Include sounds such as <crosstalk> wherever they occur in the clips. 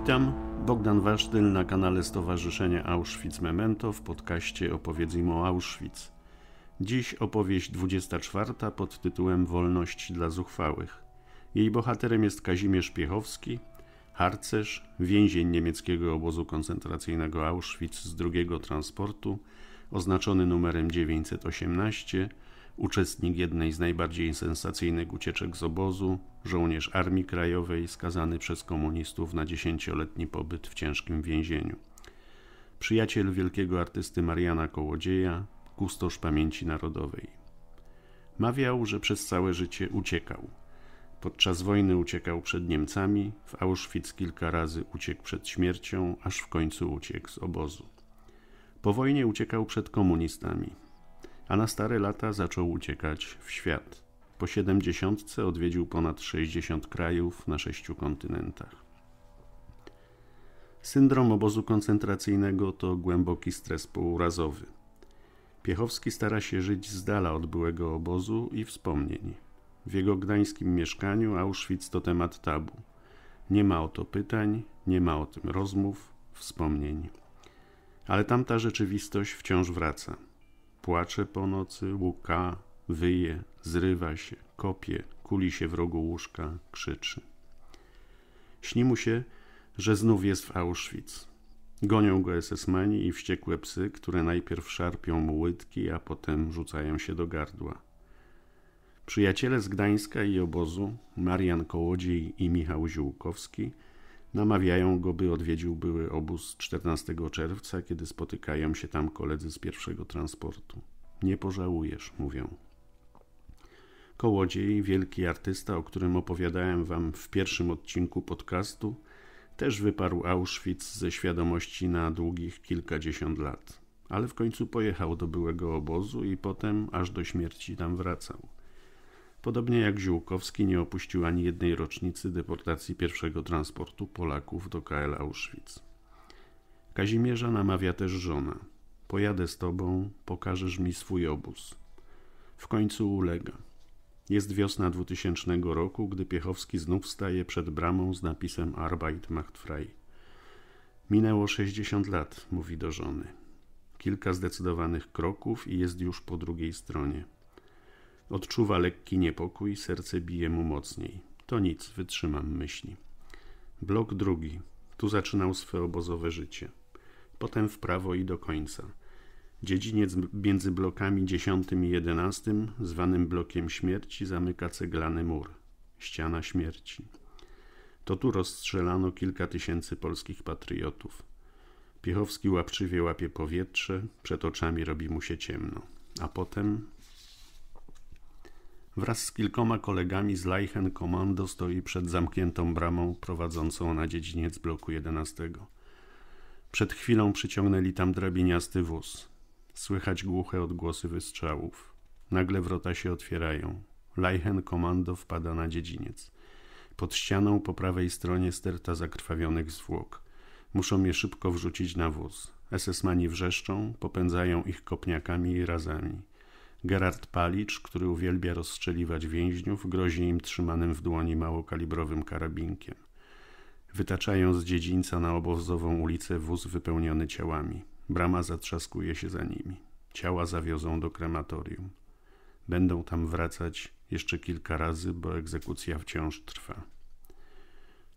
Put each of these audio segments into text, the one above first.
Witam, Bogdan Waszdyl na kanale Stowarzyszenia Auschwitz Memento w podcaście Opowiedzmy o Auschwitz. Dziś opowieść 24 pod tytułem Wolność dla zuchwałych. Jej bohaterem jest Kazimierz Piechowski, harcerz, więzień niemieckiego obozu koncentracyjnego Auschwitz z drugiego transportu, oznaczony numerem 918, uczestnik jednej z najbardziej sensacyjnych ucieczek z obozu, żołnierz Armii Krajowej skazany przez komunistów na dziesięcioletni pobyt w ciężkim więzieniu. Przyjaciel wielkiego artysty Mariana Kołodzieja, kustosz pamięci narodowej. Mawiał, że przez całe życie uciekał. Podczas wojny uciekał przed Niemcami, w Auschwitz kilka razy uciekł przed śmiercią, aż w końcu uciekł z obozu. Po wojnie uciekał przed komunistami, a na stare lata zaczął uciekać w świat. Po siedemdziesiątce odwiedził ponad 60 krajów na sześciu kontynentach. Syndrom obozu koncentracyjnego to głęboki stres pourazowy. Piechowski stara się żyć z dala od byłego obozu i wspomnień. W jego gdańskim mieszkaniu Auschwitz to temat tabu. Nie ma o to pytań, nie ma o tym rozmów, wspomnień. Ale tamta rzeczywistość wciąż wraca. Płacze po nocy, łuka, wyje, zrywa się, kopie, kuli się w rogu łóżka, krzyczy. Śni mu się, że znów jest w Auschwitz. Gonią go SS-mani i wściekłe psy, które najpierw szarpią mu łydki, a potem rzucają się do gardła. Przyjaciele z Gdańska i obozu, Marian Kołodziej i Michał Ziółkowski – Namawiają go, by odwiedził były obóz 14 czerwca, kiedy spotykają się tam koledzy z pierwszego transportu. Nie pożałujesz, mówią. Kołodziej, wielki artysta, o którym opowiadałem wam w pierwszym odcinku podcastu, też wyparł Auschwitz ze świadomości na długich kilkadziesiąt lat, ale w końcu pojechał do byłego obozu i potem aż do śmierci tam wracał. Podobnie jak Ziółkowski nie opuścił ani jednej rocznicy deportacji pierwszego transportu Polaków do KL Auschwitz. Kazimierza namawia też żona. Pojadę z tobą, pokażesz mi swój obóz. W końcu ulega. Jest wiosna 2000 roku, gdy Piechowski znów staje przed bramą z napisem Arbeit macht frei. Minęło 60 lat, mówi do żony. Kilka zdecydowanych kroków i jest już po drugiej stronie. Odczuwa lekki niepokój, serce bije mu mocniej. To nic, wytrzymam myśli. Blok drugi. Tu zaczynał swe obozowe życie. Potem w prawo i do końca. Dziedziniec między blokami 10 i 11, zwanym blokiem śmierci, zamyka ceglany mur. Ściana śmierci. To tu rozstrzelano kilka tysięcy polskich patriotów. Piechowski łapczywie łapie powietrze, przed oczami robi mu się ciemno. A potem wraz z kilkoma kolegami z Leichen Komando stoi przed zamkniętą bramą prowadzącą na dziedziniec bloku 11. Przed chwilą przyciągnęli tam drabiniasty wóz. Słychać głuche odgłosy wystrzałów. Nagle wrota się otwierają. Leichen Komando wpada na dziedziniec. Pod ścianą po prawej stronie sterta zakrwawionych zwłok. Muszą je szybko wrzucić na wóz. SS-mani wrzeszczą, popędzają ich kopniakami i razami. Gerard Palicz, który uwielbia rozstrzeliwać więźniów, grozi im trzymanym w dłoni małokalibrowym karabinkiem. Wytaczają z dziedzińca na obozową ulicę wóz wypełniony ciałami. Brama zatrzaskuje się za nimi. Ciała zawiozą do krematorium. Będą tam wracać jeszcze kilka razy, bo egzekucja wciąż trwa.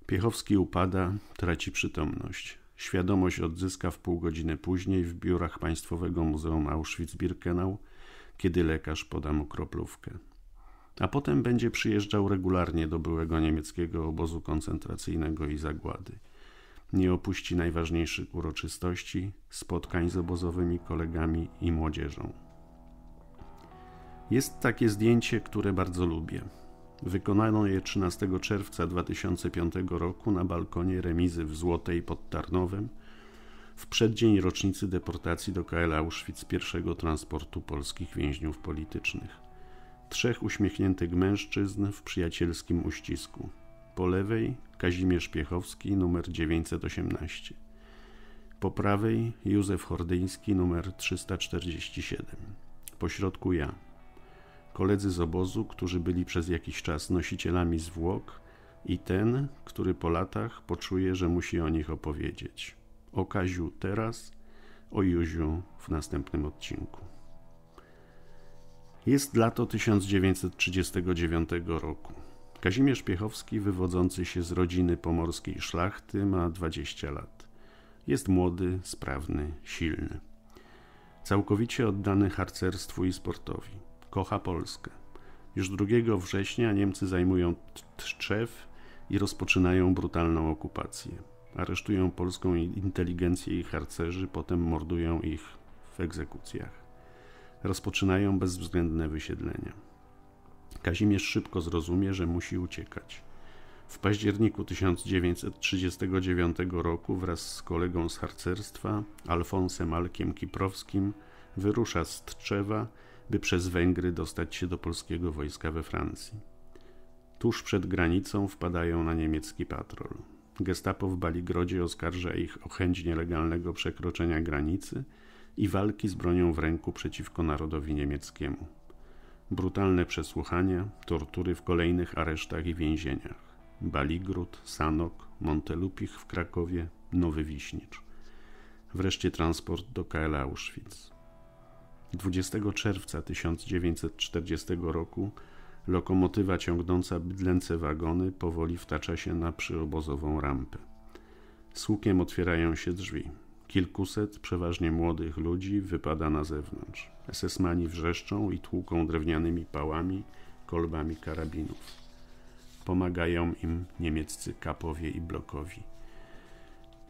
Piechowski upada, traci przytomność. Świadomość odzyska w pół godziny później w biurach Państwowego Muzeum Auschwitz-Birkenau, kiedy lekarz poda mu kroplówkę. A potem będzie przyjeżdżał regularnie do byłego niemieckiego obozu koncentracyjnego i zagłady. Nie opuści najważniejszych uroczystości, spotkań z obozowymi kolegami i młodzieżą. Jest takie zdjęcie, które bardzo lubię. Wykonano je 13 czerwca 2005 roku na balkonie remizy w Złotej pod Tarnowem – w przeddzień rocznicy deportacji do KL Auschwitz pierwszego transportu polskich więźniów politycznych. Trzech uśmiechniętych mężczyzn w przyjacielskim uścisku. Po lewej Kazimierz Piechowski, numer 918. Po prawej Józef Hordyński, numer 347. Po środku ja. Koledzy z obozu, którzy byli przez jakiś czas nosicielami zwłok, i ten, który po latach poczuje, że musi o nich opowiedzieć o Kaziu teraz, o Józiu w następnym odcinku. Jest lato 1939 roku. Kazimierz Piechowski, wywodzący się z rodziny pomorskiej szlachty, ma 20 lat. Jest młody, sprawny, silny. Całkowicie oddany harcerstwu i sportowi. Kocha Polskę. Już 2 września Niemcy zajmują Tczew i rozpoczynają brutalną okupację aresztują polską inteligencję i harcerzy, potem mordują ich w egzekucjach. Rozpoczynają bezwzględne wysiedlenia. Kazimierz szybko zrozumie, że musi uciekać. W październiku 1939 roku wraz z kolegą z harcerstwa, Alfonsem Alkiem Kiprowskim, wyrusza z Tczewa, by przez Węgry dostać się do polskiego wojska we Francji. Tuż przed granicą wpadają na niemiecki patrol. Gestapo w Baligrodzie oskarża ich o chęć nielegalnego przekroczenia granicy i walki z bronią w ręku przeciwko narodowi niemieckiemu. Brutalne przesłuchania, tortury w kolejnych aresztach i więzieniach. Baligród, Sanok, Montelupich w Krakowie, Nowy Wiśnicz. Wreszcie transport do KL Auschwitz. 20 czerwca 1940 roku Lokomotywa ciągnąca bydlęce wagony powoli wtacza się na przyobozową rampę. Słukiem otwierają się drzwi. Kilkuset, przeważnie młodych ludzi, wypada na zewnątrz. Esesmani wrzeszczą i tłuką drewnianymi pałami, kolbami karabinów. Pomagają im niemieccy kapowie i blokowi.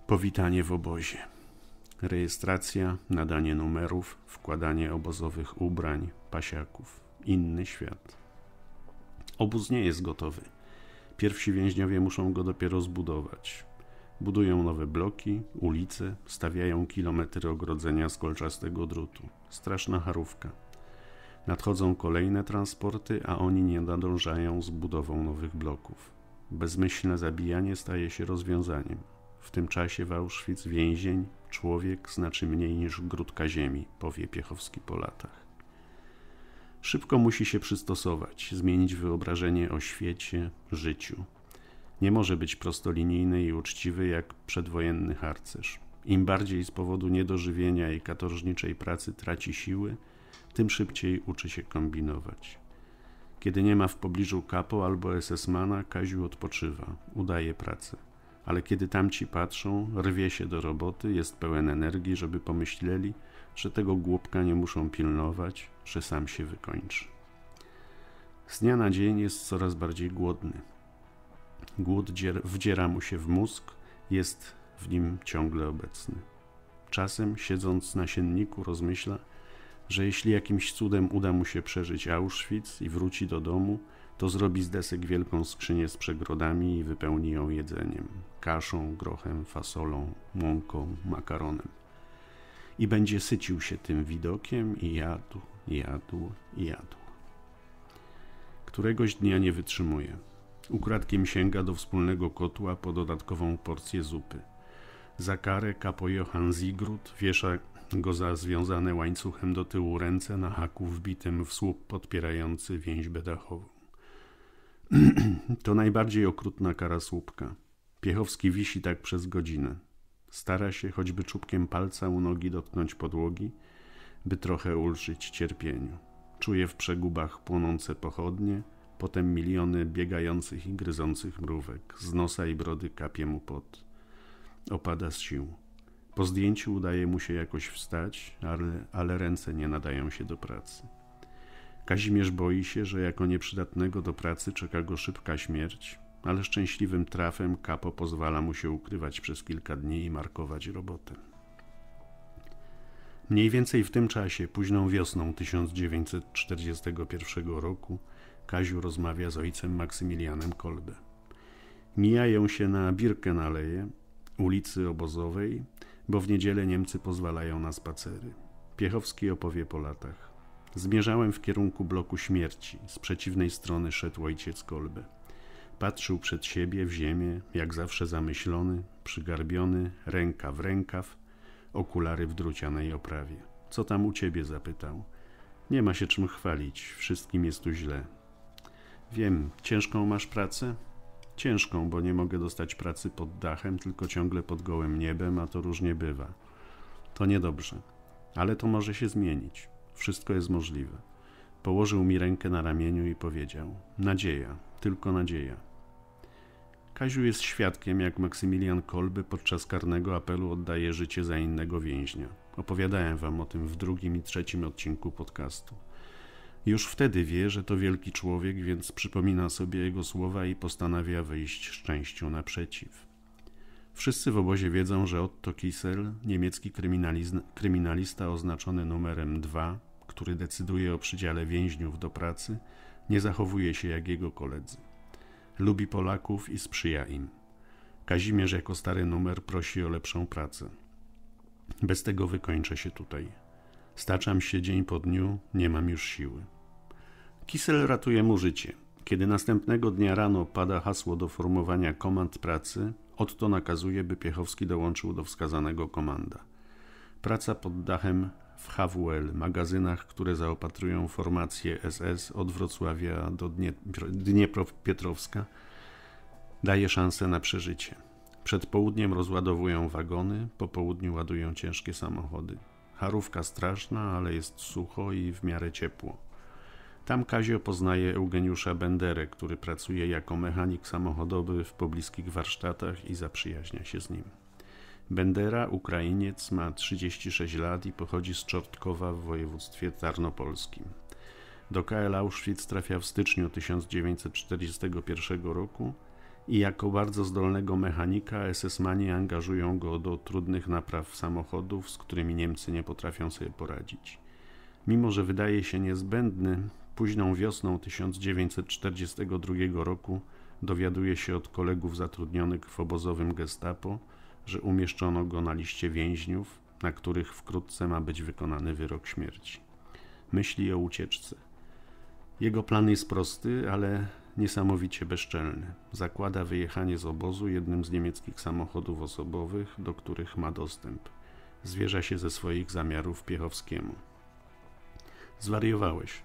Powitanie w obozie. Rejestracja, nadanie numerów, wkładanie obozowych ubrań, pasiaków. Inny świat. Obóz nie jest gotowy. Pierwsi więźniowie muszą go dopiero zbudować. Budują nowe bloki, ulice, stawiają kilometry ogrodzenia z kolczastego drutu. Straszna harówka. Nadchodzą kolejne transporty, a oni nie nadążają z budową nowych bloków. Bezmyślne zabijanie staje się rozwiązaniem. W tym czasie w Auschwitz więzień człowiek znaczy mniej niż grudka ziemi, powie Piechowski po latach. Szybko musi się przystosować, zmienić wyobrażenie o świecie, życiu. Nie może być prostolinijny i uczciwy jak przedwojenny harcerz. Im bardziej z powodu niedożywienia i katorżniczej pracy traci siły, tym szybciej uczy się kombinować. Kiedy nie ma w pobliżu kapo albo esesmana, Kaziu odpoczywa, udaje pracę. Ale kiedy tamci patrzą, rwie się do roboty, jest pełen energii, żeby pomyśleli – że tego głupka nie muszą pilnować, że sam się wykończy. Z dnia na dzień jest coraz bardziej głodny. Głód wdziera mu się w mózg, jest w nim ciągle obecny. Czasem, siedząc na sienniku, rozmyśla, że jeśli jakimś cudem uda mu się przeżyć Auschwitz i wróci do domu, to zrobi z desek wielką skrzynię z przegrodami i wypełni ją jedzeniem kaszą, grochem, fasolą, mąką, makaronem i będzie sycił się tym widokiem i jadł, jadł, jadł. Któregoś dnia nie wytrzymuje. Ukradkiem sięga do wspólnego kotła po dodatkową porcję zupy. Za karę kapo Johann Zigrud wiesza go za związane łańcuchem do tyłu ręce na haku wbitym w słup podpierający więźbę dachową. <clears throat> to najbardziej okrutna kara słupka. Piechowski wisi tak przez godzinę. Stara się choćby czubkiem palca u nogi dotknąć podłogi, by trochę ulżyć cierpieniu. Czuje w przegubach płonące pochodnie, potem miliony biegających i gryzących mrówek. Z nosa i brody kapie mu pot. Opada z sił. Po zdjęciu udaje mu się jakoś wstać, ale, ale ręce nie nadają się do pracy. Kazimierz boi się, że jako nieprzydatnego do pracy czeka go szybka śmierć, ale szczęśliwym trafem Kapo pozwala mu się ukrywać przez kilka dni i markować robotę. Mniej więcej w tym czasie, późną wiosną 1941 roku, Kaziu rozmawia z ojcem Maksymilianem Kolbe. Mijają się na Birkenaleje, ulicy obozowej, bo w niedzielę Niemcy pozwalają na spacery. Piechowski opowie po latach. Zmierzałem w kierunku bloku śmierci. Z przeciwnej strony szedł ojciec Kolbe. Patrzył przed siebie w ziemię, jak zawsze zamyślony, przygarbiony, ręka w rękaw, okulary w drucianej oprawie. Co tam u ciebie? zapytał. Nie ma się czym chwalić, wszystkim jest tu źle. Wiem, ciężką masz pracę? Ciężką, bo nie mogę dostać pracy pod dachem, tylko ciągle pod gołym niebem, a to różnie bywa. To niedobrze, ale to może się zmienić. Wszystko jest możliwe. Położył mi rękę na ramieniu i powiedział: Nadzieja, tylko nadzieja. Kaziu jest świadkiem, jak Maksymilian Kolby podczas karnego apelu oddaje życie za innego więźnia. Opowiadałem wam o tym w drugim i trzecim odcinku podcastu. Już wtedy wie, że to wielki człowiek, więc przypomina sobie jego słowa i postanawia wyjść szczęściu naprzeciw. Wszyscy w obozie wiedzą, że Otto Kissel, niemiecki kryminalista oznaczony numerem 2, który decyduje o przydziale więźniów do pracy, nie zachowuje się jak jego koledzy lubi Polaków i sprzyja im. Kazimierz jako stary numer prosi o lepszą pracę. Bez tego wykończę się tutaj. Staczam się dzień po dniu, nie mam już siły. Kisel ratuje mu życie. Kiedy następnego dnia rano pada hasło do formowania komand pracy, Otto nakazuje, by Piechowski dołączył do wskazanego komanda. Praca pod dachem w HWL, magazynach, które zaopatrują formację SS od Wrocławia do Dniepropietrowska, daje szansę na przeżycie. Przed południem rozładowują wagony, po południu ładują ciężkie samochody. Harówka straszna, ale jest sucho i w miarę ciepło. Tam Kazio poznaje Eugeniusza Benderę, który pracuje jako mechanik samochodowy w pobliskich warsztatach i zaprzyjaźnia się z nim. Bendera, Ukrainiec, ma 36 lat i pochodzi z Czortkowa w województwie tarnopolskim. Do KL Auschwitz trafia w styczniu 1941 roku i jako bardzo zdolnego mechanika SS-mani angażują go do trudnych napraw samochodów, z którymi Niemcy nie potrafią sobie poradzić. Mimo, że wydaje się niezbędny, późną wiosną 1942 roku dowiaduje się od kolegów zatrudnionych w obozowym gestapo, że umieszczono go na liście więźniów, na których wkrótce ma być wykonany wyrok śmierci. Myśli o ucieczce. Jego plan jest prosty, ale niesamowicie bezczelny. Zakłada wyjechanie z obozu jednym z niemieckich samochodów osobowych, do których ma dostęp. Zwierza się ze swoich zamiarów Piechowskiemu. Zwariowałeś,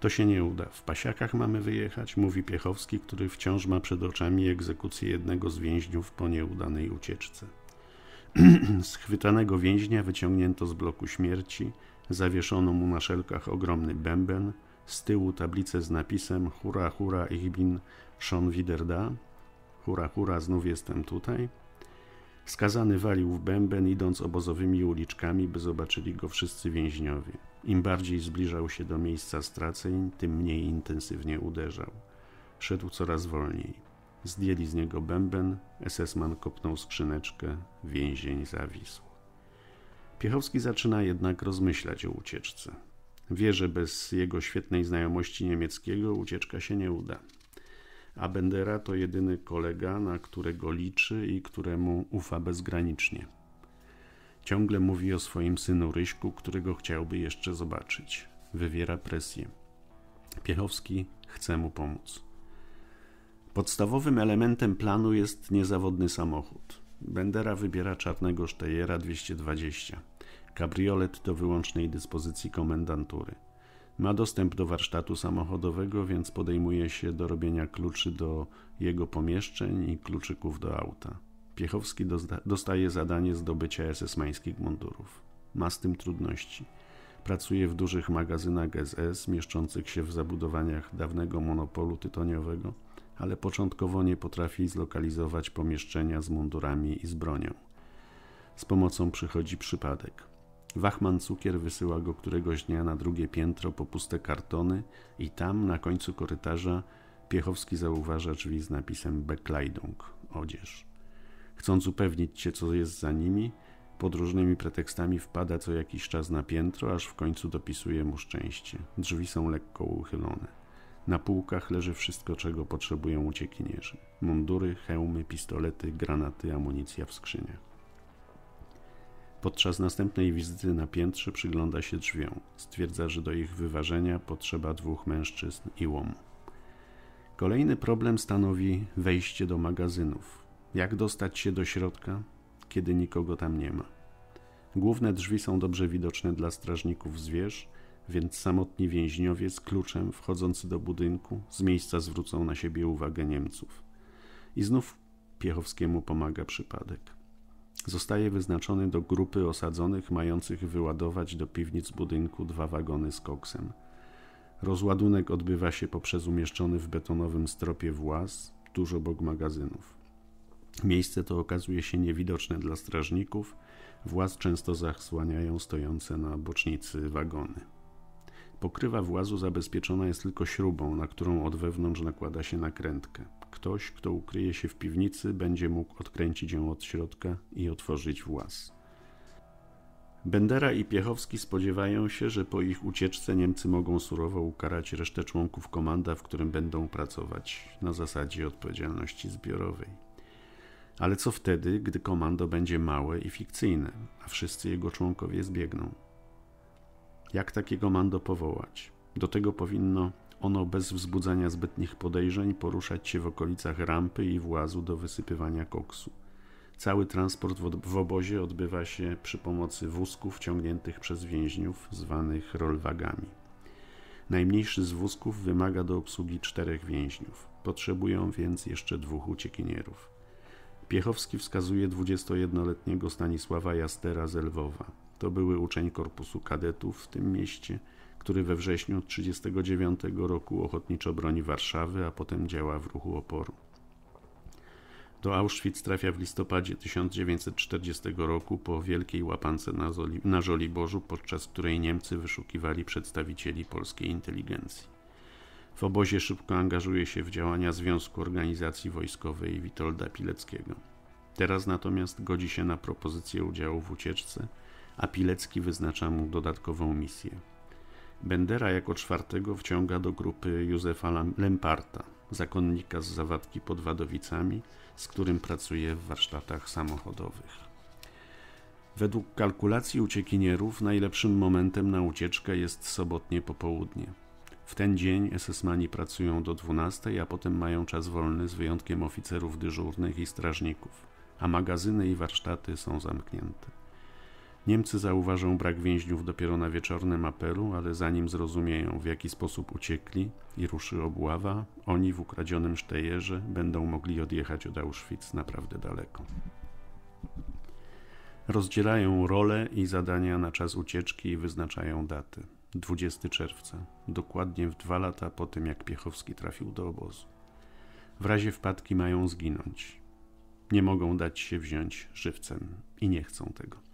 to się nie uda. W pasiakach mamy wyjechać, mówi Piechowski, który wciąż ma przed oczami egzekucję jednego z więźniów po nieudanej ucieczce. <clears throat> Schwytanego więźnia wyciągnięto z bloku śmierci, zawieszono mu na szelkach ogromny bęben, z tyłu tablicę z napisem Hura, hura, ich bin schon wieder da. Hura, hura, znów jestem tutaj. Skazany walił w bęben, idąc obozowymi uliczkami, by zobaczyli go wszyscy więźniowie. Im bardziej zbliżał się do miejsca straceń, tym mniej intensywnie uderzał. Szedł coraz wolniej. Zdjęli z niego bęben, SS-man kopnął skrzyneczkę, więzień zawisł. Piechowski zaczyna jednak rozmyślać o ucieczce. Wie, że bez jego świetnej znajomości niemieckiego ucieczka się nie uda a Bendera to jedyny kolega, na którego liczy i któremu ufa bezgranicznie. Ciągle mówi o swoim synu Ryśku, którego chciałby jeszcze zobaczyć. Wywiera presję. Piechowski chce mu pomóc. Podstawowym elementem planu jest niezawodny samochód. Bendera wybiera czarnego Sztejera 220. Kabriolet do wyłącznej dyspozycji komendantury. Ma dostęp do warsztatu samochodowego, więc podejmuje się do robienia kluczy do jego pomieszczeń i kluczyków do auta. Piechowski dostaje zadanie zdobycia SS-mańskich mundurów. Ma z tym trudności. Pracuje w dużych magazynach SS mieszczących się w zabudowaniach dawnego monopolu tytoniowego, ale początkowo nie potrafi zlokalizować pomieszczenia z mundurami i z bronią. Z pomocą przychodzi przypadek. Wachman Cukier wysyła go któregoś dnia na drugie piętro po puste kartony i tam, na końcu korytarza, Piechowski zauważa drzwi z napisem Bekleidung – odzież. Chcąc upewnić się, co jest za nimi, pod różnymi pretekstami wpada co jakiś czas na piętro, aż w końcu dopisuje mu szczęście. Drzwi są lekko uchylone. Na półkach leży wszystko, czego potrzebują uciekinierzy. Mundury, hełmy, pistolety, granaty, amunicja w skrzyniach. Podczas następnej wizyty na piętrze przygląda się drzwiom. Stwierdza, że do ich wyważenia potrzeba dwóch mężczyzn i łomu. Kolejny problem stanowi wejście do magazynów. Jak dostać się do środka, kiedy nikogo tam nie ma? Główne drzwi są dobrze widoczne dla strażników zwierz, więc samotni więźniowie z kluczem wchodzący do budynku z miejsca zwrócą na siebie uwagę Niemców. I znów Piechowskiemu pomaga przypadek. Zostaje wyznaczony do grupy osadzonych mających wyładować do piwnic budynku dwa wagony z koksem. Rozładunek odbywa się poprzez umieszczony w betonowym stropie właz tuż obok magazynów. Miejsce to okazuje się niewidoczne dla strażników, właz często zasłaniają stojące na bocznicy wagony. Pokrywa włazu zabezpieczona jest tylko śrubą, na którą od wewnątrz nakłada się nakrętkę. Ktoś, kto ukryje się w piwnicy, będzie mógł odkręcić ją od środka i otworzyć włas. Bendera i Piechowski spodziewają się, że po ich ucieczce Niemcy mogą surowo ukarać resztę członków komanda, w którym będą pracować, na zasadzie odpowiedzialności zbiorowej. Ale co wtedy, gdy komando będzie małe i fikcyjne, a wszyscy jego członkowie zbiegną? Jak takie komando powołać? Do tego powinno ono bez wzbudzania zbytnich podejrzeń poruszać się w okolicach rampy i włazu do wysypywania koksu. Cały transport w obozie odbywa się przy pomocy wózków ciągniętych przez więźniów, zwanych rolwagami. Najmniejszy z wózków wymaga do obsługi czterech więźniów. Potrzebują więc jeszcze dwóch uciekinierów. Piechowski wskazuje 21-letniego Stanisława Jastera z Lwowa. To były uczeń korpusu kadetów w tym mieście – który we wrześniu 1939 roku ochotniczo broni Warszawy, a potem działa w ruchu oporu. Do Auschwitz trafia w listopadzie 1940 roku po wielkiej łapance na, na Żoliborzu, podczas której Niemcy wyszukiwali przedstawicieli polskiej inteligencji. W obozie szybko angażuje się w działania Związku Organizacji Wojskowej Witolda Pileckiego. Teraz natomiast godzi się na propozycję udziału w ucieczce, a Pilecki wyznacza mu dodatkową misję Bendera jako czwartego wciąga do grupy Józefa Lemparta, zakonnika z zawadki pod Wadowicami, z którym pracuje w warsztatach samochodowych. Według kalkulacji uciekinierów najlepszym momentem na ucieczkę jest sobotnie popołudnie. W ten dzień SS-mani pracują do 12, a potem mają czas wolny z wyjątkiem oficerów dyżurnych i strażników, a magazyny i warsztaty są zamknięte. Niemcy zauważą brak więźniów dopiero na wieczornym apelu, ale zanim zrozumieją, w jaki sposób uciekli i ruszy obława, oni w ukradzionym sztejerze będą mogli odjechać od Auschwitz naprawdę daleko. Rozdzielają role i zadania na czas ucieczki i wyznaczają daty. 20 czerwca, dokładnie w dwa lata po tym, jak Piechowski trafił do obozu. W razie wpadki mają zginąć. Nie mogą dać się wziąć żywcem i nie chcą tego.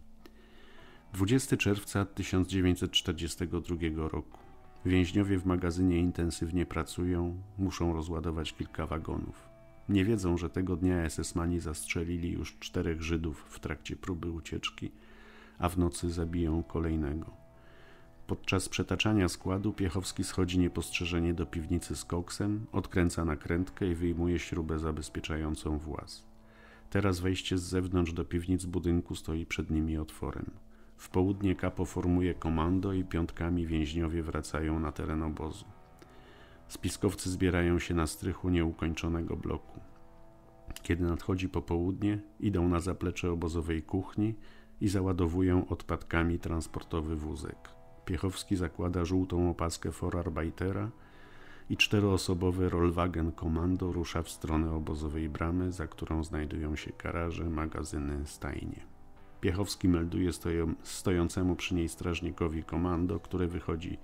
20 czerwca 1942 roku. Więźniowie w magazynie intensywnie pracują, muszą rozładować kilka wagonów. Nie wiedzą, że tego dnia SS-mani zastrzelili już czterech Żydów w trakcie próby ucieczki, a w nocy zabiją kolejnego. Podczas przetaczania składu Piechowski schodzi niepostrzeżenie do piwnicy z koksem, odkręca nakrętkę i wyjmuje śrubę zabezpieczającą właz. Teraz wejście z zewnątrz do piwnic budynku stoi przed nimi otworem. W południe kapo formuje komando i piątkami więźniowie wracają na teren obozu. Spiskowcy zbierają się na strychu nieukończonego bloku. Kiedy nadchodzi popołudnie, idą na zaplecze obozowej kuchni i załadowują odpadkami transportowy wózek. Piechowski zakłada żółtą opaskę Forarbeitera i czteroosobowy Rollwagen Komando rusza w stronę obozowej bramy, za którą znajdują się garaże, magazyny, stajnie. Piechowski melduje stoją, stojącemu przy niej strażnikowi komando, który wychodzi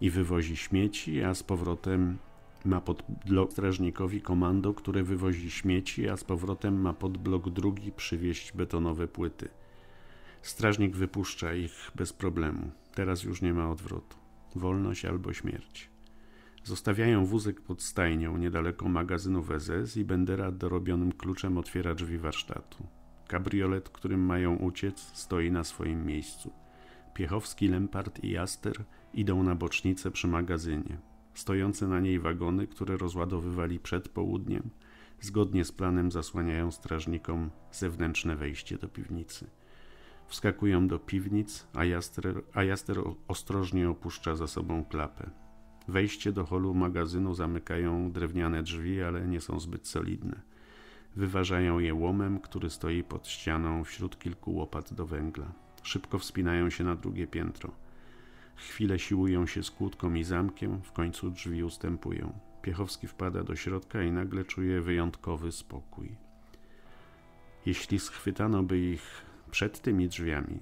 i wywozi śmieci, a z powrotem ma pod blok strażnikowi komando, które wywozi śmieci, a z powrotem ma pod blok drugi przywieźć betonowe płyty. Strażnik wypuszcza ich bez problemu. Teraz już nie ma odwrotu. Wolność albo śmierć. Zostawiają wózek pod stajnią niedaleko magazynu Wezes i Bendera dorobionym kluczem otwiera drzwi warsztatu. Kabriolet, którym mają uciec, stoi na swoim miejscu. Piechowski, Lempart i Jaster idą na bocznicę przy magazynie. Stojące na niej wagony, które rozładowywali przed południem, zgodnie z planem zasłaniają strażnikom zewnętrzne wejście do piwnicy. Wskakują do piwnic, a Jaster, a Jaster ostrożnie opuszcza za sobą klapę. Wejście do holu magazynu zamykają drewniane drzwi, ale nie są zbyt solidne. Wyważają je łomem, który stoi pod ścianą wśród kilku łopat do węgla. Szybko wspinają się na drugie piętro. Chwilę siłują się z kłódką i zamkiem, w końcu drzwi ustępują. Piechowski wpada do środka i nagle czuje wyjątkowy spokój. Jeśli schwytano by ich przed tymi drzwiami,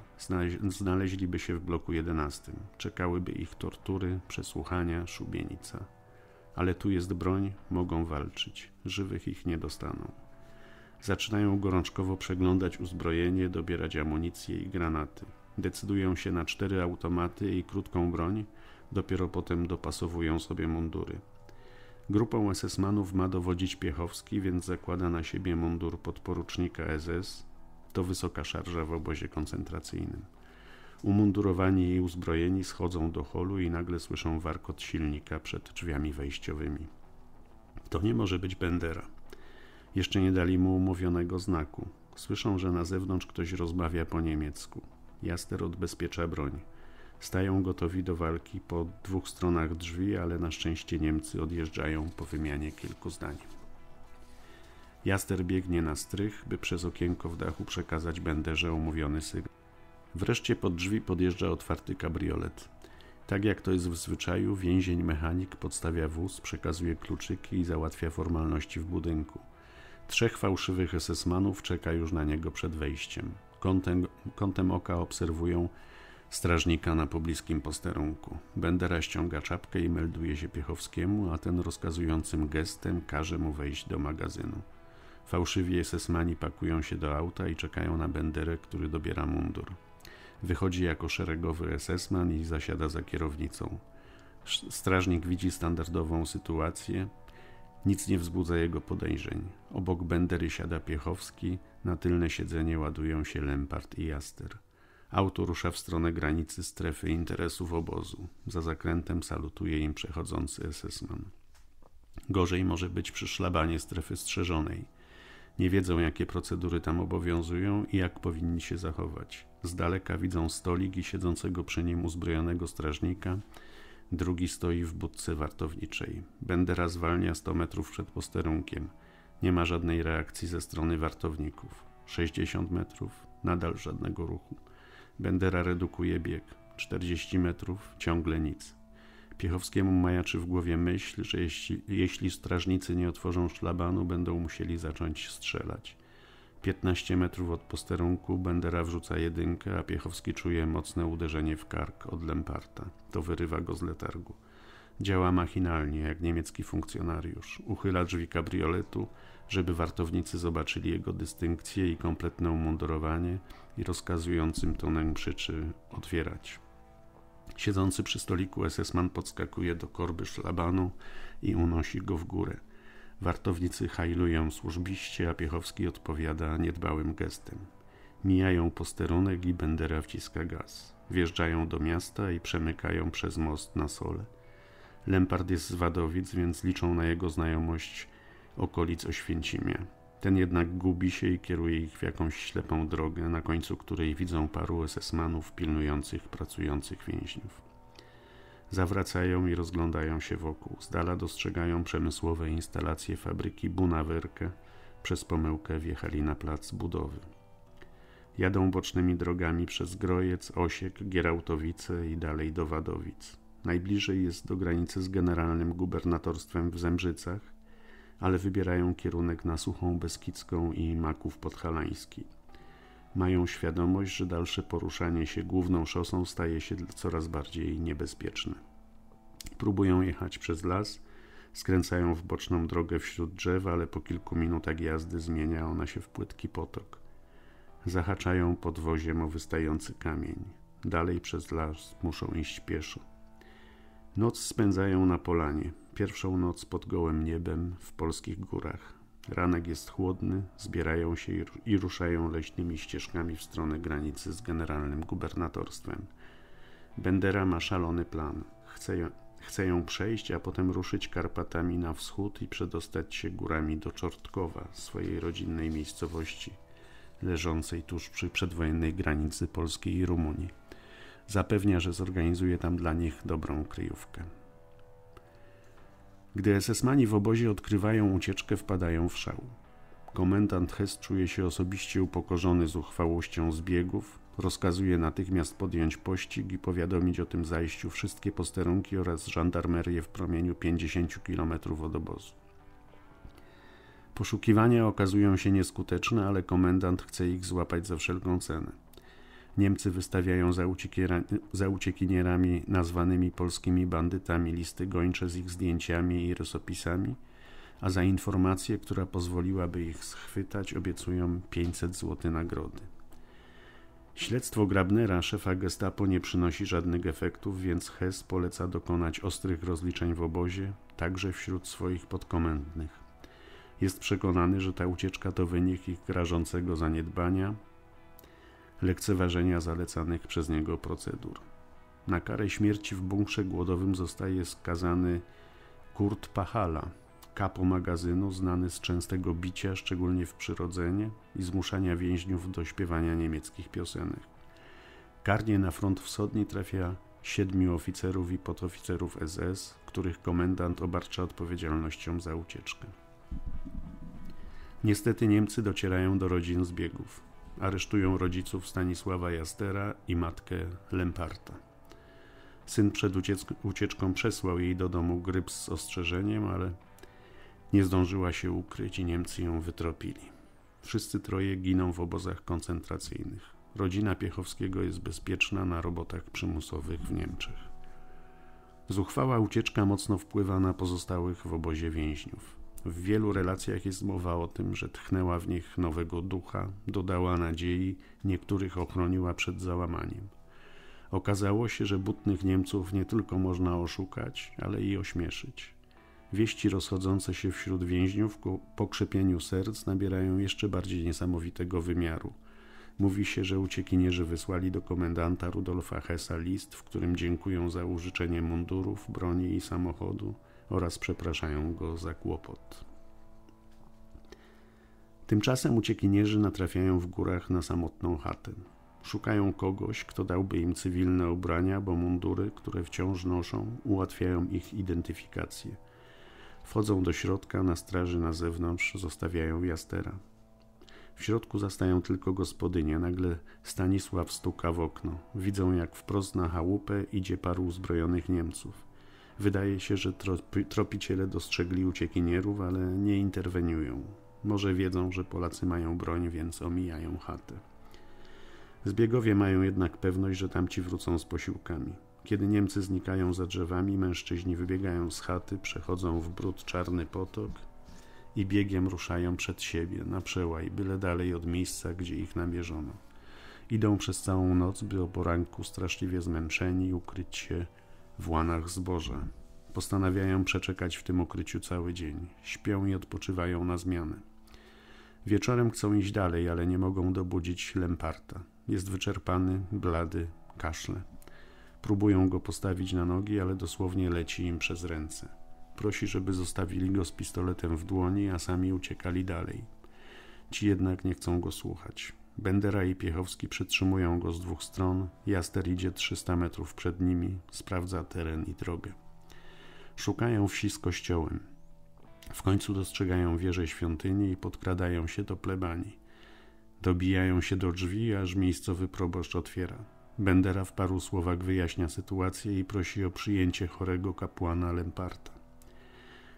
znaleźliby się w bloku jedenastym, Czekałyby ich tortury, przesłuchania, szubienica. Ale tu jest broń, mogą walczyć. Żywych ich nie dostaną. Zaczynają gorączkowo przeglądać uzbrojenie, dobierać amunicję i granaty. Decydują się na cztery automaty i krótką broń, dopiero potem dopasowują sobie mundury. Grupą SS-manów ma dowodzić Piechowski, więc zakłada na siebie mundur podporucznika SS. To wysoka szarża w obozie koncentracyjnym. Umundurowani i uzbrojeni schodzą do holu i nagle słyszą warkot silnika przed drzwiami wejściowymi. To nie może być Bendera. Jeszcze nie dali mu umówionego znaku. Słyszą, że na zewnątrz ktoś rozmawia po niemiecku. Jaster odbezpiecza broń. Stają gotowi do walki po dwóch stronach drzwi, ale na szczęście Niemcy odjeżdżają po wymianie kilku zdań. Jaster biegnie na strych, by przez okienko w dachu przekazać benderze umówiony sygnał. Wreszcie pod drzwi podjeżdża otwarty kabriolet. Tak jak to jest w zwyczaju, więzień mechanik podstawia wóz, przekazuje kluczyki i załatwia formalności w budynku. Trzech fałszywych esesmanów czeka już na niego przed wejściem. Kątem, kątem oka obserwują strażnika na pobliskim posterunku. Bendera ściąga czapkę i melduje się Piechowskiemu, a ten rozkazującym gestem każe mu wejść do magazynu. Fałszywi esesmani pakują się do auta i czekają na Benderę, który dobiera mundur. Wychodzi jako szeregowy esesman i zasiada za kierownicą. Strażnik widzi standardową sytuację, nic nie wzbudza jego podejrzeń. Obok Bendery siada Piechowski, na tylne siedzenie ładują się Lempart i Jaster. Auto rusza w stronę granicy strefy interesów obozu. Za zakrętem salutuje im przechodzący SS-man. Gorzej może być przy szlabanie strefy strzeżonej. Nie wiedzą, jakie procedury tam obowiązują i jak powinni się zachować. Z daleka widzą stolik i siedzącego przy nim uzbrojonego strażnika – drugi stoi w budce wartowniczej. Bendera zwalnia 100 metrów przed posterunkiem. Nie ma żadnej reakcji ze strony wartowników. 60 metrów, nadal żadnego ruchu. Bendera redukuje bieg. 40 metrów, ciągle nic. Piechowskiemu majaczy w głowie myśl, że jeśli, jeśli strażnicy nie otworzą szlabanu, będą musieli zacząć strzelać. 15 metrów od posterunku Bendera wrzuca jedynkę, a Piechowski czuje mocne uderzenie w kark od Lemparta. To wyrywa go z letargu. Działa machinalnie, jak niemiecki funkcjonariusz. Uchyla drzwi kabrioletu, żeby wartownicy zobaczyli jego dystynkcję i kompletne umundurowanie i rozkazującym tonem krzyczy otwierać. Siedzący przy stoliku SS-man podskakuje do korby szlabanu i unosi go w górę. Wartownicy hajlują służbiście, a Piechowski odpowiada niedbałym gestem. Mijają posterunek i Bendera wciska gaz. Wjeżdżają do miasta i przemykają przez most na sole. Lempard jest z Wadowic, więc liczą na jego znajomość okolic Oświęcimia. Ten jednak gubi się i kieruje ich w jakąś ślepą drogę, na końcu której widzą paru SS-manów pilnujących pracujących więźniów. Zawracają i rozglądają się wokół. Z dala dostrzegają przemysłowe instalacje fabryki Bunawerke. Przez pomyłkę wjechali na plac budowy. Jadą bocznymi drogami przez Grojec, Osiek, Gierałtowice i dalej do Wadowic. Najbliżej jest do granicy z generalnym gubernatorstwem w Zembrzycach, ale wybierają kierunek na Suchą Beskidzką i Maków Podhalański mają świadomość, że dalsze poruszanie się główną szosą staje się coraz bardziej niebezpieczne. Próbują jechać przez las, skręcają w boczną drogę wśród drzew, ale po kilku minutach jazdy zmienia ona się w płytki potok. Zahaczają podwoziem o wystający kamień. Dalej przez las muszą iść pieszo. Noc spędzają na polanie, pierwszą noc pod gołym niebem w polskich górach. Ranek jest chłodny, zbierają się i ruszają leśnymi ścieżkami w stronę granicy z generalnym gubernatorstwem. Bendera ma szalony plan. Chce, chce ją przejść, a potem ruszyć Karpatami na wschód i przedostać się górami do Czortkowa, swojej rodzinnej miejscowości, leżącej tuż przy przedwojennej granicy Polski i Rumunii. Zapewnia, że zorganizuje tam dla nich dobrą kryjówkę. Gdy esesmani w obozie odkrywają ucieczkę, wpadają w szał. Komendant Hess czuje się osobiście upokorzony zuchwałością zbiegów, rozkazuje natychmiast podjąć pościg i powiadomić o tym zajściu wszystkie posterunki oraz żandarmerię w promieniu 50 km od obozu. Poszukiwania okazują się nieskuteczne, ale komendant chce ich złapać za wszelką cenę. Niemcy wystawiają za, za uciekinierami nazwanymi polskimi bandytami listy gończe z ich zdjęciami i rysopisami, a za informację, która pozwoliłaby ich schwytać, obiecują 500 zł nagrody. Śledztwo Grabnera, szefa gestapo, nie przynosi żadnych efektów, więc Hess poleca dokonać ostrych rozliczeń w obozie, także wśród swoich podkomendnych. Jest przekonany, że ta ucieczka to wynik ich rażącego zaniedbania, lekceważenia zalecanych przez niego procedur. Na karę śmierci w bunkrze głodowym zostaje skazany Kurt Pachala, kapo magazynu znany z częstego bicia, szczególnie w przyrodzenie i zmuszania więźniów do śpiewania niemieckich piosenek. Karnie na front wschodni trafia siedmiu oficerów i podoficerów SS, których komendant obarcza odpowiedzialnością za ucieczkę. Niestety Niemcy docierają do rodzin zbiegów aresztują rodziców Stanisława Jastera i matkę Lemparta. Syn przed ucieczką przesłał jej do domu gryb z ostrzeżeniem, ale nie zdążyła się ukryć i Niemcy ją wytropili. Wszyscy troje giną w obozach koncentracyjnych. Rodzina Piechowskiego jest bezpieczna na robotach przymusowych w Niemczech. Zuchwała ucieczka mocno wpływa na pozostałych w obozie więźniów. W wielu relacjach jest mowa o tym, że tchnęła w nich nowego ducha, dodała nadziei, niektórych ochroniła przed załamaniem. Okazało się, że butnych Niemców nie tylko można oszukać, ale i ośmieszyć. Wieści rozchodzące się wśród więźniów po pokrzepieniu serc nabierają jeszcze bardziej niesamowitego wymiaru. Mówi się, że uciekinierzy wysłali do komendanta Rudolfa Hessa list, w którym dziękują za użyczenie mundurów, broni i samochodu – oraz przepraszają go za kłopot. Tymczasem uciekinierzy natrafiają w górach na samotną chatę. Szukają kogoś, kto dałby im cywilne ubrania, bo mundury, które wciąż noszą, ułatwiają ich identyfikację. Wchodzą do środka, na straży na zewnątrz zostawiają jastera. W środku zastają tylko gospodynię. Nagle Stanisław stuka w okno. Widzą, jak wprost na chałupę idzie paru uzbrojonych Niemców. Wydaje się, że tropi tropiciele dostrzegli uciekinierów, ale nie interweniują. Może wiedzą, że Polacy mają broń, więc omijają chatę. Zbiegowie mają jednak pewność, że tamci wrócą z posiłkami. Kiedy Niemcy znikają za drzewami, mężczyźni wybiegają z chaty, przechodzą w brud czarny potok i biegiem ruszają przed siebie, na przełaj, byle dalej od miejsca, gdzie ich namierzono. Idą przez całą noc, by o poranku straszliwie zmęczeni ukryć się w łanach zboże. Postanawiają przeczekać w tym okryciu cały dzień. Śpią i odpoczywają na zmiany. Wieczorem chcą iść dalej, ale nie mogą dobudzić Lemparta. Jest wyczerpany, blady, kaszle. Próbują go postawić na nogi, ale dosłownie leci im przez ręce. Prosi, żeby zostawili go z pistoletem w dłoni, a sami uciekali dalej. Ci jednak nie chcą go słuchać. Bendera i Piechowski przytrzymują go z dwóch stron. Jaster idzie 300 metrów przed nimi, sprawdza teren i drogę. Szukają wsi z kościołem. W końcu dostrzegają wieżę świątyni i podkradają się do plebanii. Dobijają się do drzwi, aż miejscowy proboszcz otwiera. Bendera w paru słowach wyjaśnia sytuację i prosi o przyjęcie chorego kapłana Lemparta.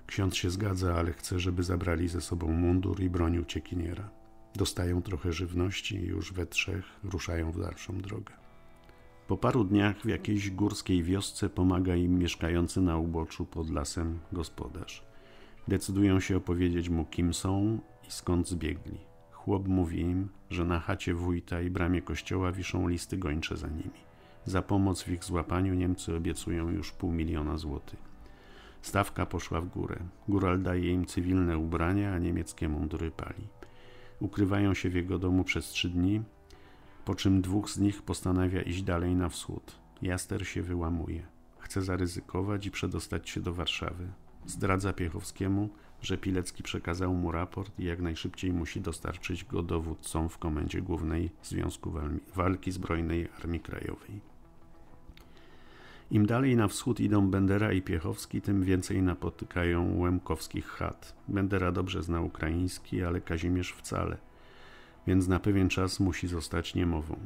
Ksiądz się zgadza, ale chce, żeby zabrali ze sobą mundur i bronił ciekiniera. Dostają trochę żywności i już we trzech ruszają w dalszą drogę. Po paru dniach w jakiejś górskiej wiosce pomaga im mieszkający na uboczu pod lasem gospodarz. Decydują się opowiedzieć mu, kim są i skąd zbiegli. Chłop mówi im, że na chacie wójta i bramie kościoła wiszą listy gończe za nimi. Za pomoc w ich złapaniu Niemcy obiecują już pół miliona złotych. Stawka poszła w górę. Góral daje im cywilne ubrania, a niemieckie mundury pali. Ukrywają się w jego domu przez trzy dni, po czym dwóch z nich postanawia iść dalej na wschód. Jaster się wyłamuje. Chce zaryzykować i przedostać się do Warszawy. Zdradza Piechowskiemu, że Pilecki przekazał mu raport i jak najszybciej musi dostarczyć go dowódcom w Komendzie Głównej Związku Walki Zbrojnej Armii Krajowej. Im dalej na wschód idą Bendera i Piechowski, tym więcej napotykają łemkowskich chat. Bendera dobrze zna ukraiński, ale Kazimierz wcale, więc na pewien czas musi zostać niemową.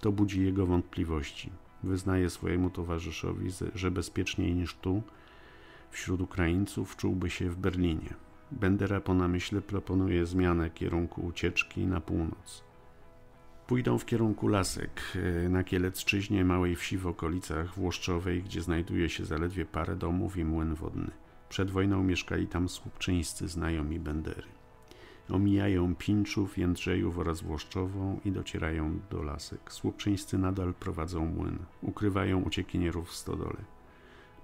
To budzi jego wątpliwości. Wyznaje swojemu towarzyszowi, że bezpieczniej niż tu, wśród Ukraińców, czułby się w Berlinie. Bendera po namyśle proponuje zmianę kierunku ucieczki na północ pójdą w kierunku lasek y, na Kielecczyźnie, małej wsi w okolicach Włoszczowej, gdzie znajduje się zaledwie parę domów i młyn wodny. Przed wojną mieszkali tam słupczyńscy znajomi Bendery. Omijają Pińczów, Jędrzejów oraz Włoszczową i docierają do lasek. Słupczyńscy nadal prowadzą młyn, ukrywają uciekinierów w stodole.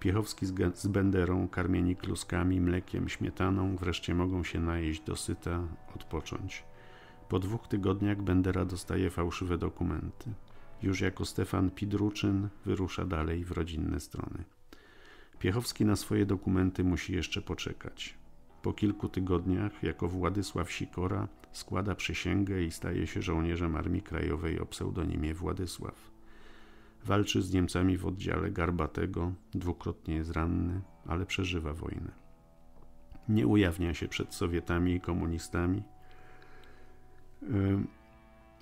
Piechowski z, Benderą, karmieni kluskami, mlekiem, śmietaną, wreszcie mogą się najeść dosyta, odpocząć. Po dwóch tygodniach Bendera dostaje fałszywe dokumenty. Już jako Stefan Pidruczyn wyrusza dalej w rodzinne strony. Piechowski na swoje dokumenty musi jeszcze poczekać. Po kilku tygodniach, jako Władysław Sikora, składa przysięgę i staje się żołnierzem Armii Krajowej o pseudonimie Władysław. Walczy z Niemcami w oddziale Garbatego, dwukrotnie jest ranny, ale przeżywa wojnę. Nie ujawnia się przed Sowietami i komunistami,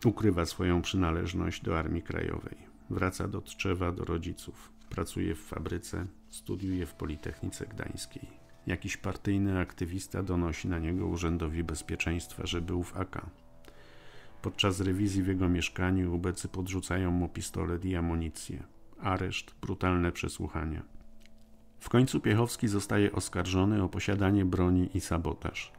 Y, ukrywa swoją przynależność do Armii Krajowej. Wraca do Tczewa, do rodziców. Pracuje w fabryce, studiuje w Politechnice Gdańskiej. Jakiś partyjny aktywista donosi na niego Urzędowi Bezpieczeństwa, że był w AK. Podczas rewizji w jego mieszkaniu ubecy podrzucają mu pistolet i amunicję. Areszt, brutalne przesłuchania. W końcu Piechowski zostaje oskarżony o posiadanie broni i sabotaż.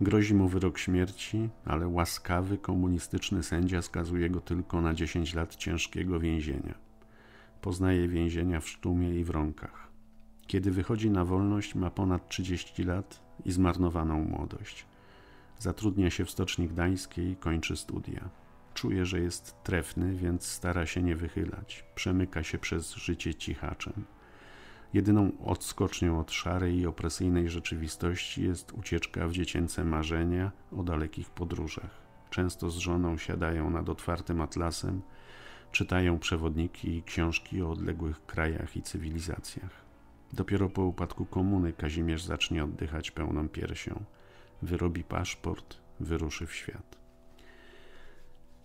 Grozi mu wyrok śmierci, ale łaskawy komunistyczny sędzia skazuje go tylko na 10 lat ciężkiego więzienia. Poznaje więzienia w Sztumie i w Rąkach. Kiedy wychodzi na wolność, ma ponad 30 lat i zmarnowaną młodość. Zatrudnia się w Stoczni Gdańskiej i kończy studia. Czuje, że jest trefny, więc stara się nie wychylać. Przemyka się przez życie cichaczem. Jedyną odskocznią od szarej i opresyjnej rzeczywistości jest ucieczka w dziecięce marzenia o dalekich podróżach. Często z żoną siadają nad otwartym atlasem, czytają przewodniki i książki o odległych krajach i cywilizacjach. Dopiero po upadku komuny Kazimierz zacznie oddychać pełną piersią. Wyrobi paszport, wyruszy w świat.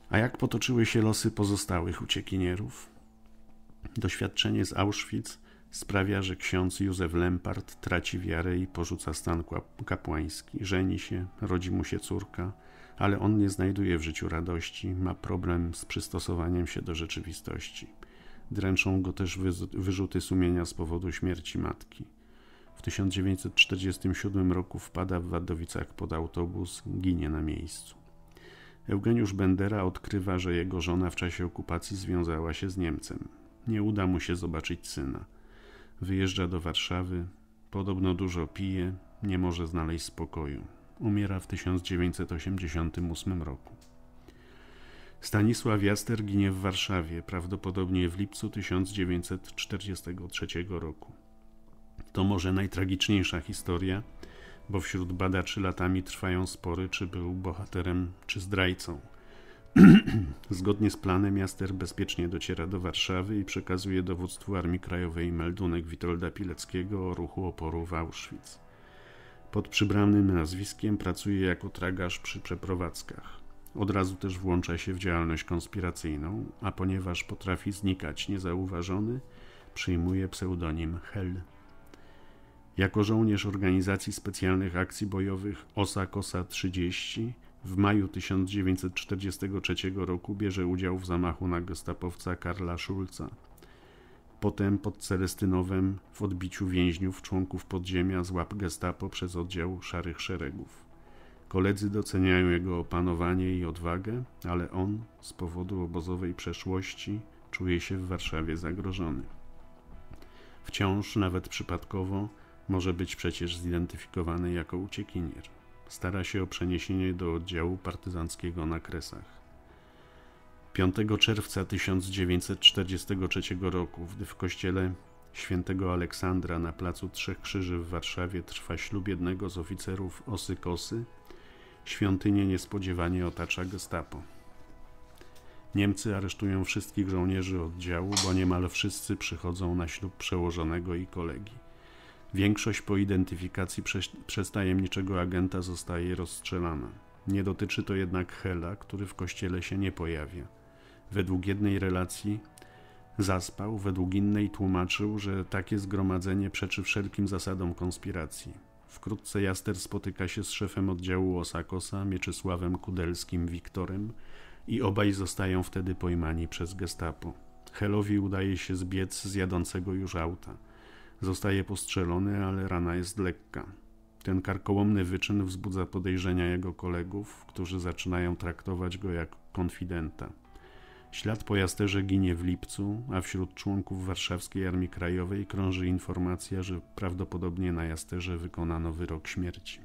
A jak potoczyły się losy pozostałych uciekinierów? Doświadczenie z Auschwitz sprawia, że ksiądz Józef Lempart traci wiarę i porzuca stan kapłański. Żeni się, rodzi mu się córka, ale on nie znajduje w życiu radości, ma problem z przystosowaniem się do rzeczywistości. Dręczą go też wyrzuty sumienia z powodu śmierci matki. W 1947 roku wpada w Wadowicach pod autobus, ginie na miejscu. Eugeniusz Bendera odkrywa, że jego żona w czasie okupacji związała się z Niemcem. Nie uda mu się zobaczyć syna. Wyjeżdża do Warszawy, podobno dużo pije, nie może znaleźć spokoju. Umiera w 1988 roku. Stanisław Jaster ginie w Warszawie, prawdopodobnie w lipcu 1943 roku. To może najtragiczniejsza historia, bo wśród badaczy latami trwają spory, czy był bohaterem, czy zdrajcą. <clears throat> Zgodnie z planem Jaster bezpiecznie dociera do Warszawy i przekazuje dowództwu Armii Krajowej meldunek Witolda Pileckiego o ruchu oporu w Auschwitz. Pod przybramnym nazwiskiem pracuje jako tragarz przy przeprowadzkach. Od razu też włącza się w działalność konspiracyjną, a ponieważ potrafi znikać niezauważony, przyjmuje pseudonim Hell. Jako żołnierz Organizacji Specjalnych Akcji Bojowych OSA KOSA 30 w maju 1943 roku bierze udział w zamachu na gestapowca Karla Schulza. Potem pod Celestynowem w odbiciu więźniów członków podziemia złap gestapo przez oddział Szarych Szeregów. Koledzy doceniają jego opanowanie i odwagę, ale on z powodu obozowej przeszłości czuje się w Warszawie zagrożony. Wciąż, nawet przypadkowo, może być przecież zidentyfikowany jako uciekinier stara się o przeniesienie do oddziału partyzanckiego na Kresach. 5 czerwca 1943 roku, gdy w kościele świętego Aleksandra na placu Trzech Krzyży w Warszawie trwa ślub jednego z oficerów Osy Kosy, świątynię niespodziewanie otacza gestapo. Niemcy aresztują wszystkich żołnierzy oddziału, bo niemal wszyscy przychodzą na ślub przełożonego i kolegi. Większość po identyfikacji przez, przez tajemniczego agenta zostaje rozstrzelana. Nie dotyczy to jednak Hela, który w kościele się nie pojawia. Według jednej relacji zaspał, według innej tłumaczył, że takie zgromadzenie przeczy wszelkim zasadom konspiracji. Wkrótce Jaster spotyka się z szefem oddziału Osakosa, Mieczysławem Kudelskim Wiktorem i obaj zostają wtedy pojmani przez gestapo. Helowi udaje się zbiec z jadącego już auta – Zostaje postrzelony, ale rana jest lekka. Ten karkołomny wyczyn wzbudza podejrzenia jego kolegów, którzy zaczynają traktować go jak konfidenta. Ślad po jasterze ginie w lipcu, a wśród członków Warszawskiej Armii Krajowej krąży informacja, że prawdopodobnie na jasterze wykonano wyrok śmierci.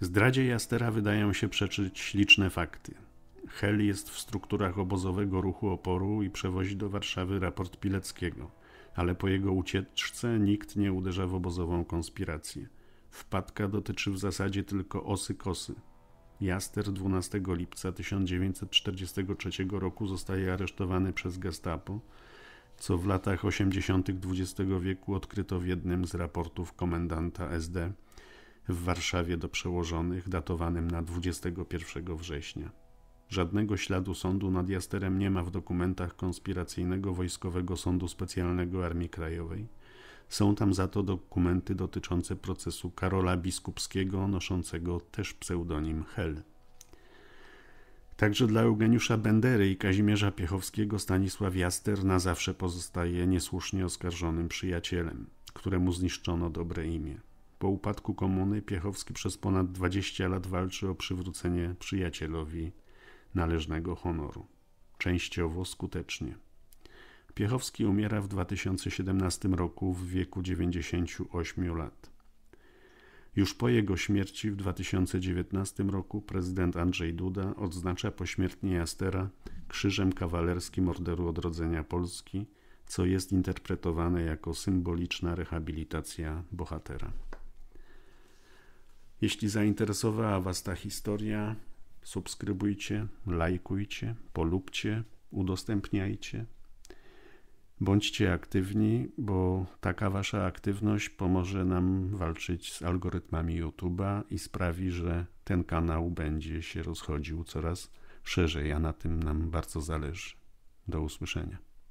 Zdradzie jastera wydają się przeczyć liczne fakty. Hel jest w strukturach obozowego ruchu oporu i przewozi do Warszawy raport Pileckiego – ale po jego ucieczce nikt nie uderza w obozową konspirację. Wpadka dotyczy w zasadzie tylko osy kosy. Jaster 12 lipca 1943 roku zostaje aresztowany przez Gestapo, co w latach 80. XX wieku odkryto w jednym z raportów komendanta SD w Warszawie do przełożonych, datowanym na 21 września. Żadnego śladu sądu nad Jasterem nie ma w dokumentach Konspiracyjnego Wojskowego Sądu Specjalnego Armii Krajowej. Są tam za to dokumenty dotyczące procesu Karola Biskupskiego, noszącego też pseudonim Hel. Także dla Eugeniusza Bendery i Kazimierza Piechowskiego Stanisław Jaster na zawsze pozostaje niesłusznie oskarżonym przyjacielem, któremu zniszczono dobre imię. Po upadku komuny Piechowski przez ponad 20 lat walczy o przywrócenie przyjacielowi należnego honoru. Częściowo skutecznie. Piechowski umiera w 2017 roku w wieku 98 lat. Już po jego śmierci w 2019 roku prezydent Andrzej Duda odznacza pośmiertnie Jastera Krzyżem Kawalerskim Orderu Odrodzenia Polski, co jest interpretowane jako symboliczna rehabilitacja bohatera. Jeśli zainteresowała Was ta historia, subskrybujcie, lajkujcie, polubcie, udostępniajcie. Bądźcie aktywni, bo taka wasza aktywność pomoże nam walczyć z algorytmami YouTube'a i sprawi, że ten kanał będzie się rozchodził coraz szerzej, a na tym nam bardzo zależy. Do usłyszenia.